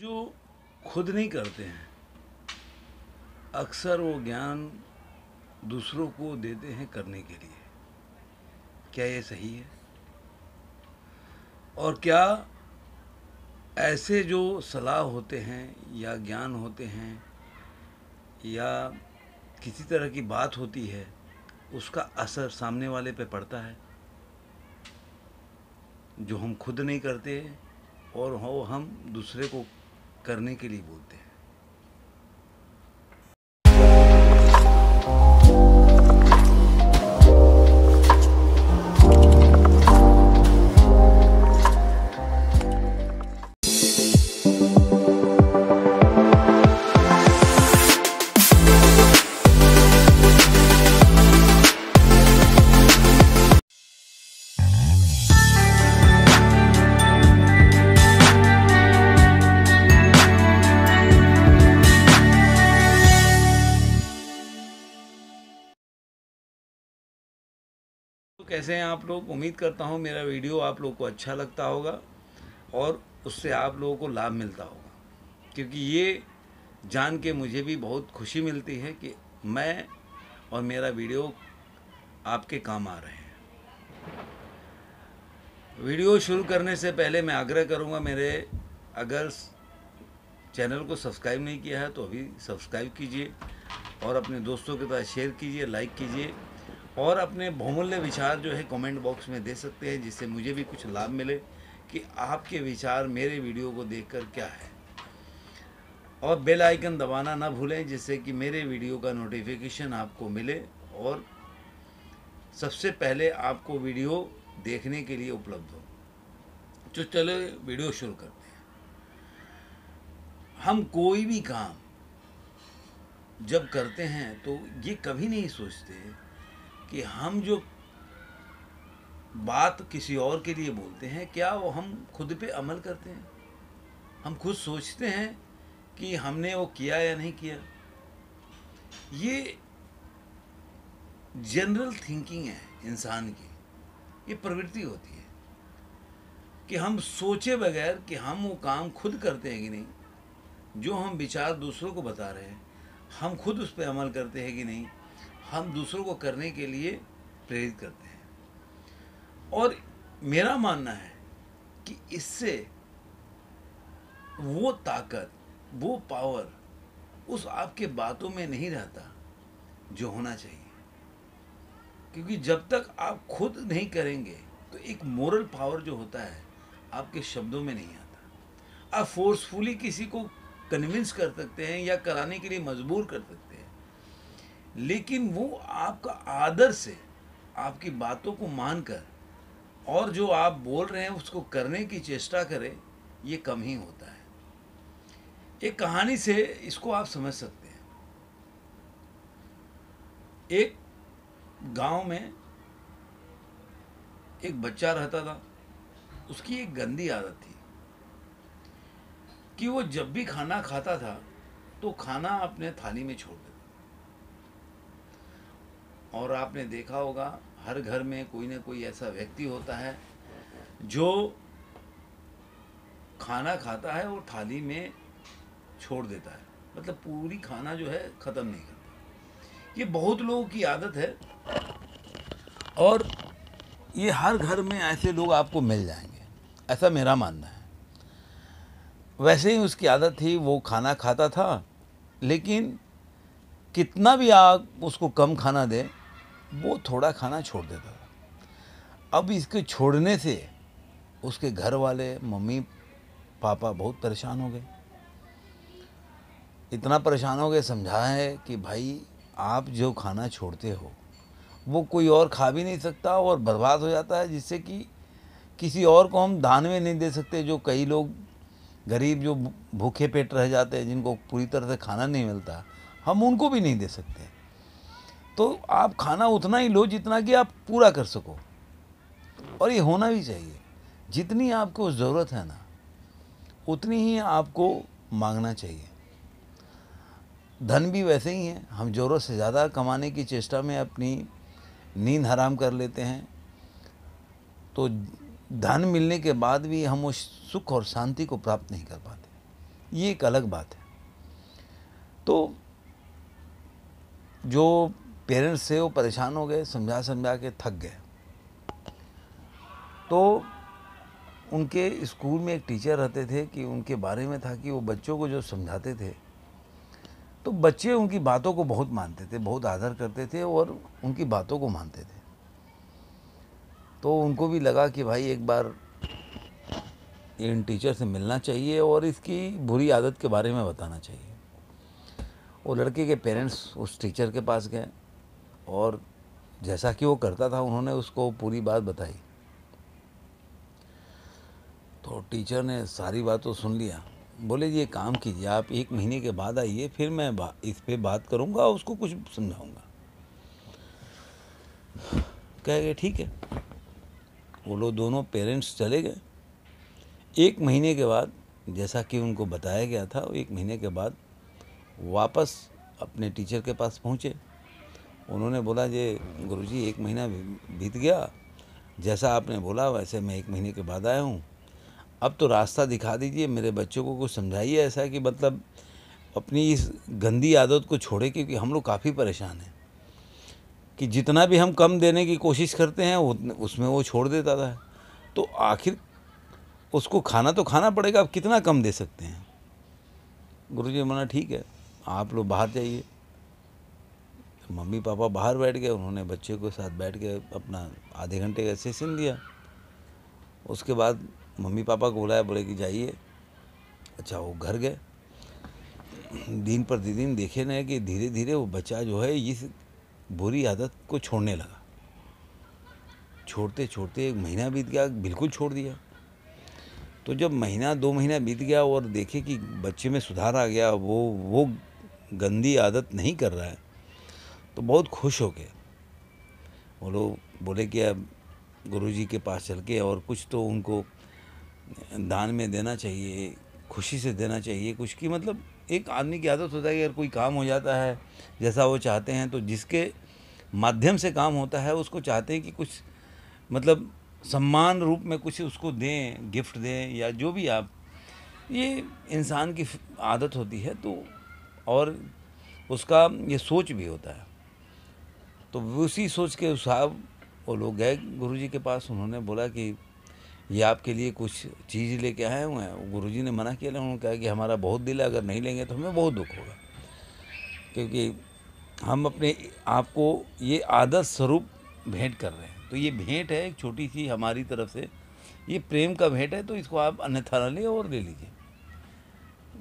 जो खुद नहीं करते हैं अक्सर वो ज्ञान दूसरों को देते हैं करने के लिए क्या ये सही है और क्या ऐसे जो सलाह होते हैं या ज्ञान होते हैं या किसी तरह की बात होती है उसका असर सामने वाले पे पड़ता है जो हम खुद नहीं करते और हो हम दूसरे को करने के लिए बोलते हैं कैसे हैं आप लोग उम्मीद करता हूँ मेरा वीडियो आप लोग को अच्छा लगता होगा और उससे आप लोगों को लाभ मिलता होगा क्योंकि ये जान के मुझे भी बहुत खुशी मिलती है कि मैं और मेरा वीडियो आपके काम आ रहे हैं वीडियो शुरू करने से पहले मैं आग्रह करूँगा मेरे अगर चैनल को सब्सक्राइब नहीं किया है तो अभी सब्सक्राइब कीजिए और अपने दोस्तों के साथ शेयर कीजिए लाइक कीजिए और अपने बहुमूल्य विचार जो है कमेंट बॉक्स में दे सकते हैं जिससे मुझे भी कुछ लाभ मिले कि आपके विचार मेरे वीडियो को देखकर क्या है और बेल आइकन दबाना ना भूलें जिससे कि मेरे वीडियो का नोटिफिकेशन आपको मिले और सबसे पहले आपको वीडियो देखने के लिए उपलब्ध हो तो चलो वीडियो शुरू करते हैं हम कोई भी काम जब करते हैं तो ये कभी नहीं सोचते कि हम जो बात किसी और के लिए बोलते हैं क्या वो हम खुद पे अमल करते हैं हम खुद सोचते हैं कि हमने वो किया या नहीं किया ये जनरल थिंकिंग है इंसान की ये प्रवृत्ति होती है कि हम सोचे बगैर कि हम वो काम खुद करते हैं कि नहीं जो हम विचार दूसरों को बता रहे हैं हम खुद उस पर अमल करते हैं कि नहीं हम दूसरों को करने के लिए प्रेरित करते हैं और मेरा मानना है कि इससे वो ताकत वो पावर उस आपके बातों में नहीं रहता जो होना चाहिए क्योंकि जब तक आप खुद नहीं करेंगे तो एक मोरल पावर जो होता है आपके शब्दों में नहीं आता आप फोर्सफुली किसी को कन्विंस कर सकते हैं या कराने के लिए मजबूर कर सकते हैं लेकिन वो आपका आदर से आपकी बातों को मानकर और जो आप बोल रहे हैं उसको करने की चेष्टा करें ये कम ही होता है एक कहानी से इसको आप समझ सकते हैं एक गांव में एक बच्चा रहता था उसकी एक गंदी आदत थी कि वो जब भी खाना खाता था तो खाना अपने थाली में छोड़ देता और आपने देखा होगा हर घर में कोई ना कोई ऐसा व्यक्ति होता है जो खाना खाता है वो थाली में छोड़ देता है मतलब पूरी खाना जो है ख़त्म नहीं करता ये बहुत लोगों की आदत है और ये हर घर में ऐसे लोग आपको मिल जाएंगे ऐसा मेरा मानना है वैसे ही उसकी आदत थी वो खाना खाता था लेकिन कितना भी आप उसको कम खाना दें वो थोड़ा खाना छोड़ देता था अब इसके छोड़ने से उसके घर वाले मम्मी पापा बहुत परेशान हो गए इतना परेशान हो गए समझा है कि भाई आप जो खाना छोड़ते हो वो कोई और खा भी नहीं सकता और बर्बाद हो जाता है जिससे कि किसी और को हम दान में नहीं दे सकते जो कई लोग गरीब जो भूखे पेट रह जाते हैं जिनको पूरी तरह से खाना नहीं मिलता हम उनको भी नहीं दे सकते तो आप खाना उतना ही लो जितना कि आप पूरा कर सको और ये होना भी चाहिए जितनी आपको ज़रूरत है ना उतनी ही आपको मांगना चाहिए धन भी वैसे ही है हम ज़रूरत से ज़्यादा कमाने की चेष्टा में अपनी नींद हराम कर लेते हैं तो धन मिलने के बाद भी हम उस सुख और शांति को प्राप्त नहीं कर पाते ये एक अलग बात है तो जो पेरेंट्स से वो परेशान हो गए समझा समझा के थक गए तो उनके स्कूल में एक टीचर रहते थे कि उनके बारे में था कि वो बच्चों को जो समझाते थे तो बच्चे उनकी बातों को बहुत मानते थे बहुत आदर करते थे और उनकी बातों को मानते थे तो उनको भी लगा कि भाई एक बार इन टीचर से मिलना चाहिए और इसकी बुरी आदत के बारे में बताना चाहिए वो लड़के के पेरेंट्स उस टीचर के पास गए और जैसा कि वो करता था उन्होंने उसको पूरी बात बताई तो टीचर ने सारी बात तो सुन लिया बोले ये काम कीजिए आप एक महीने के बाद आइए फिर मैं इस पर बात करूँगा उसको कुछ समझाऊँगा कह गए ठीक है वो लोग दोनों पेरेंट्स चले गए एक महीने के बाद जैसा कि उनको बताया गया था एक महीने के बाद वापस अपने टीचर के पास पहुँचे उन्होंने बोला ये जी एक महीना बीत गया जैसा आपने बोला वैसे मैं एक महीने के बाद आया हूँ अब तो रास्ता दिखा दीजिए मेरे बच्चों को कुछ समझाइए ऐसा कि मतलब अपनी इस गंदी आदत को छोड़े क्योंकि हम लोग काफ़ी परेशान हैं कि जितना भी हम कम देने की कोशिश करते हैं उसमें वो छोड़ देता था तो आखिर उसको खाना तो खाना पड़ेगा आप कितना कम दे सकते हैं गुरु जी मना ठीक है आप लोग बाहर जाइए मम्मी पापा बाहर बैठ गए उन्होंने बच्चे को साथ बैठ के अपना आधे घंटे का सेशन दिया उसके बाद मम्मी पापा को बुलाया बोले कि जाइए अच्छा वो घर गए दिन प्रतिदिन देखे ना कि धीरे धीरे वो बच्चा जो है इस बुरी आदत को छोड़ने लगा छोड़ते छोड़ते एक महीना बीत गया बिल्कुल छोड़ दिया तो जब महीना दो महीना बीत गया और देखे कि बच्चे में सुधार आ गया वो वो गंदी आदत नहीं कर रहा है तो बहुत खुश हो गए वो लोग बोले कि अब गुरु जी के पास चल के और कुछ तो उनको दान में देना चाहिए खुशी से देना चाहिए कुछ की मतलब एक आदमी की आदत होता है कि अगर कोई काम हो जाता है जैसा वो चाहते हैं तो जिसके माध्यम से काम होता है उसको चाहते हैं कि कुछ मतलब सम्मान रूप में कुछ उसको दें गिफ्ट दें या जो भी आप ये इंसान की आदत होती है तो और उसका ये सोच भी होता है तो उसी सोच के साहब वो लोग गए गुरु जी के पास उन्होंने बोला कि ये आपके लिए कुछ चीज़ लेके आए हुए हैं गुरु जी ने मना किया उन्होंने कहा कि हमारा बहुत दिल है अगर नहीं लेंगे तो हमें बहुत दुख होगा क्योंकि हम अपने आप को ये आदत स्वरूप भेंट कर रहे हैं तो ये भेंट है एक छोटी सी हमारी तरफ से ये प्रेम का भेंट है तो इसको आप अन्यथा ना लें और ले लीजिए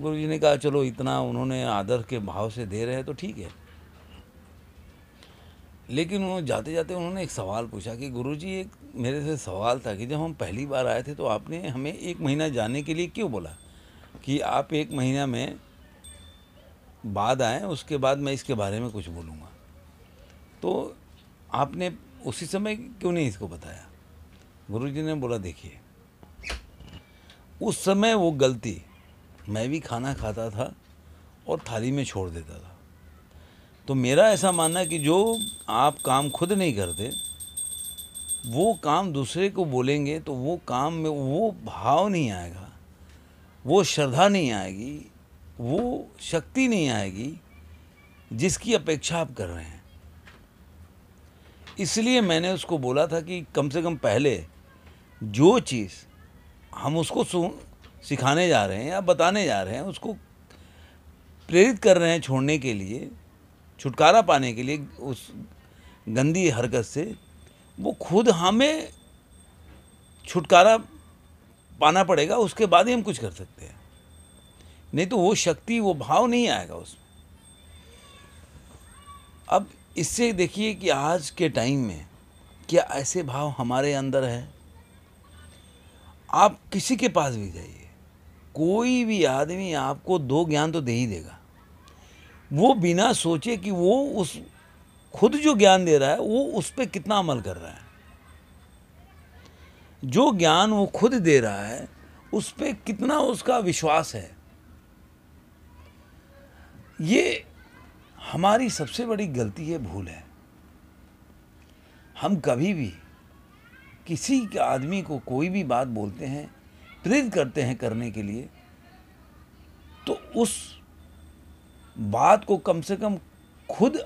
गुरु जी ने कहा चलो इतना उन्होंने आदर के भाव से दे रहे हैं तो ठीक है लेकिन उन्होंने जाते जाते उन्होंने एक सवाल पूछा कि गुरुजी एक मेरे से सवाल था कि जब हम पहली बार आए थे तो आपने हमें एक महीना जाने के लिए क्यों बोला कि आप एक महीना में बाद आए उसके बाद मैं इसके बारे में कुछ बोलूँगा तो आपने उसी समय क्यों नहीं इसको बताया जी ने बोला देखिए उस समय वो गलती मैं भी खाना खाता था और थाली में छोड़ देता था तो मेरा ऐसा मानना है कि जो आप काम खुद नहीं करते वो काम दूसरे को बोलेंगे तो वो काम में वो भाव नहीं आएगा वो श्रद्धा नहीं आएगी वो शक्ति नहीं आएगी जिसकी अपेक्षा आप कर रहे हैं इसलिए मैंने उसको बोला था कि कम से कम पहले जो चीज़ हम उसको सिखाने जा रहे हैं या बताने जा रहे हैं उसको प्रेरित कर रहे हैं छोड़ने के लिए छुटकारा पाने के लिए उस गंदी हरकत से वो खुद हमें छुटकारा पाना पड़ेगा उसके बाद ही हम कुछ कर सकते हैं नहीं तो वो शक्ति वो भाव नहीं आएगा उसमें अब इससे देखिए कि आज के टाइम में क्या ऐसे भाव हमारे अंदर है आप किसी के पास भी जाइए कोई भी आदमी आपको दो ज्ञान तो दे ही देगा वो बिना सोचे कि वो उस खुद जो ज्ञान दे रहा है वो उस पर कितना अमल कर रहा है जो ज्ञान वो खुद दे रहा है उस पर कितना उसका विश्वास है ये हमारी सबसे बड़ी गलती है भूल है हम कभी भी किसी के आदमी को कोई भी बात बोलते हैं प्रेरित करते हैं करने के लिए तो उस बात को कम से कम खुद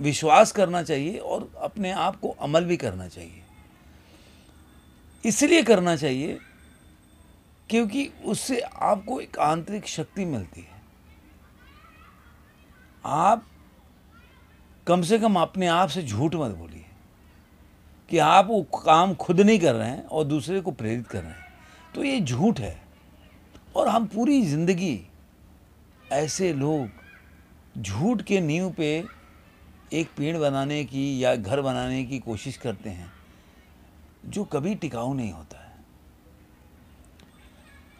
विश्वास करना चाहिए और अपने आप को अमल भी करना चाहिए इसलिए करना चाहिए क्योंकि उससे आपको एक आंतरिक शक्ति मिलती है आप कम से कम अपने आप से झूठ मत बोलिए कि आप वो काम खुद नहीं कर रहे हैं और दूसरे को प्रेरित कर रहे हैं तो ये झूठ है और हम पूरी ज़िंदगी ऐसे लोग झूठ के नींव पे एक पेड़ बनाने की या घर बनाने की कोशिश करते हैं जो कभी टिकाऊ नहीं होता है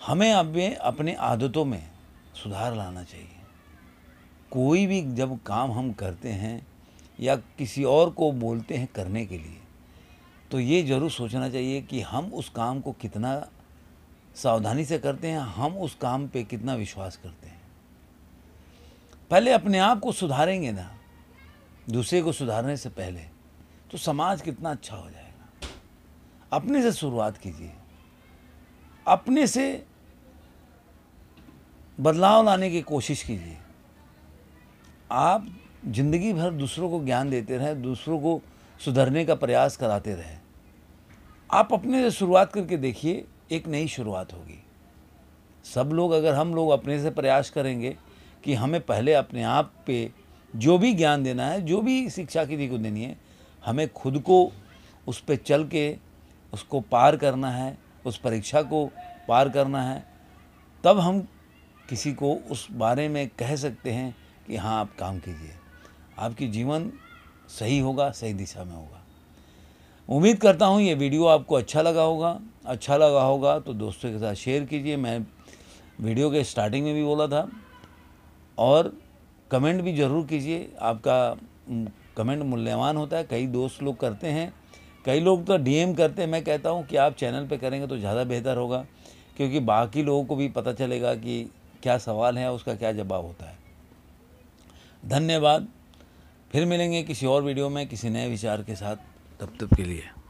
हमें अब अपने आदतों में सुधार लाना चाहिए कोई भी जब काम हम करते हैं या किसी और को बोलते हैं करने के लिए तो ये ज़रूर सोचना चाहिए कि हम उस काम को कितना सावधानी से करते हैं हम उस काम पे कितना विश्वास करते हैं पहले अपने आप को सुधारेंगे ना दूसरे को सुधारने से पहले तो समाज कितना अच्छा हो जाएगा अपने से शुरुआत कीजिए अपने से बदलाव लाने की कोशिश कीजिए आप जिंदगी भर दूसरों को ज्ञान देते रहें दूसरों को सुधरने का प्रयास कराते रहें आप अपने से शुरुआत करके देखिए एक नई शुरुआत होगी सब लोग अगर हम लोग अपने से प्रयास करेंगे कि हमें पहले अपने आप पे जो भी ज्ञान देना है जो भी शिक्षा किसी को देनी है हमें खुद को उस पर चल के उसको पार करना है उस परीक्षा को पार करना है तब हम किसी को उस बारे में कह सकते हैं कि हाँ आप काम कीजिए आपकी जीवन सही होगा सही दिशा में होगा उम्मीद करता हूँ ये वीडियो आपको अच्छा लगा होगा अच्छा लगा होगा तो दोस्तों के साथ शेयर कीजिए मैं वीडियो के स्टार्टिंग में भी बोला था और कमेंट भी ज़रूर कीजिए आपका कमेंट मूल्यवान होता है कई दोस्त लोग करते हैं कई लोग तो डीएम करते हैं मैं कहता हूँ कि आप चैनल पे करेंगे तो ज़्यादा बेहतर होगा क्योंकि बाकी लोगों को भी पता चलेगा कि क्या सवाल है उसका क्या जवाब होता है धन्यवाद फिर मिलेंगे किसी और वीडियो में किसी नए विचार के साथ तब तक के लिए